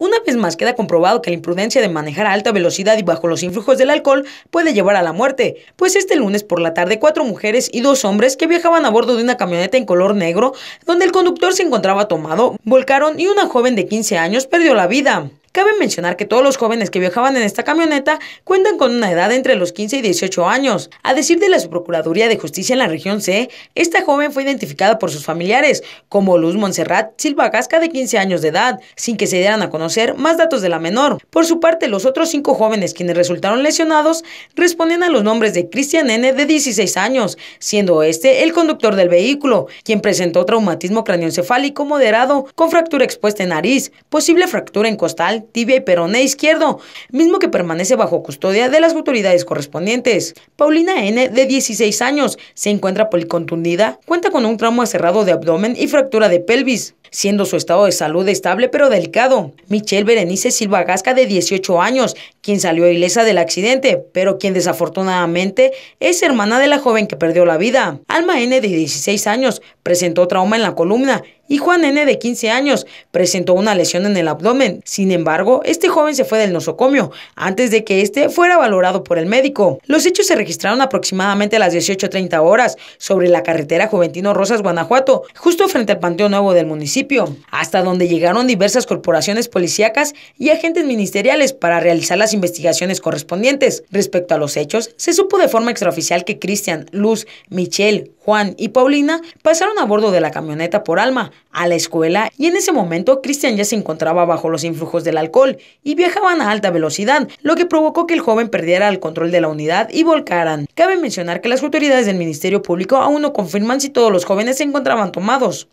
Una vez más queda comprobado que la imprudencia de manejar a alta velocidad y bajo los influjos del alcohol puede llevar a la muerte, pues este lunes por la tarde cuatro mujeres y dos hombres que viajaban a bordo de una camioneta en color negro, donde el conductor se encontraba tomado, volcaron y una joven de 15 años perdió la vida. Cabe mencionar que todos los jóvenes que viajaban en esta camioneta cuentan con una edad entre los 15 y 18 años. A decir de la Subprocuraduría de Justicia en la región C, esta joven fue identificada por sus familiares como Luz Montserrat Silva Gasca de 15 años de edad, sin que se dieran a conocer más datos de la menor. Por su parte, los otros cinco jóvenes quienes resultaron lesionados responden a los nombres de Cristian N de 16 años, siendo este el conductor del vehículo, quien presentó traumatismo craneoencefálico moderado con fractura expuesta en nariz, posible fractura en costal tibia y peroné izquierdo, mismo que permanece bajo custodia de las autoridades correspondientes. Paulina N., de 16 años, se encuentra policontundida, cuenta con un trauma cerrado de abdomen y fractura de pelvis siendo su estado de salud estable pero delicado. Michelle Berenice Silva Gasca, de 18 años, quien salió ilesa del accidente, pero quien desafortunadamente es hermana de la joven que perdió la vida. Alma N de 16 años presentó trauma en la columna y Juan N de 15 años presentó una lesión en el abdomen. Sin embargo, este joven se fue del nosocomio antes de que este fuera valorado por el médico. Los hechos se registraron aproximadamente a las 18.30 horas sobre la carretera Juventino Rosas, Guanajuato, justo frente al Panteón Nuevo del municipio, hasta donde llegaron diversas corporaciones policíacas y agentes ministeriales para realizar las investigaciones correspondientes. Respecto a los hechos, se supo de forma extraoficial que Cristian, Luz, Michelle, Juan y Paulina pasaron a bordo de la camioneta por Alma a la escuela y en ese momento Cristian ya se encontraba bajo los influjos del alcohol y viajaban a alta velocidad, lo que provocó que el joven perdiera el control de la unidad y volcaran. Cabe mencionar que las autoridades del Ministerio Público aún no confirman si todos los jóvenes se encontraban tomados.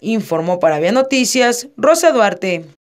Informó para Vía Noticias Rosa Duarte.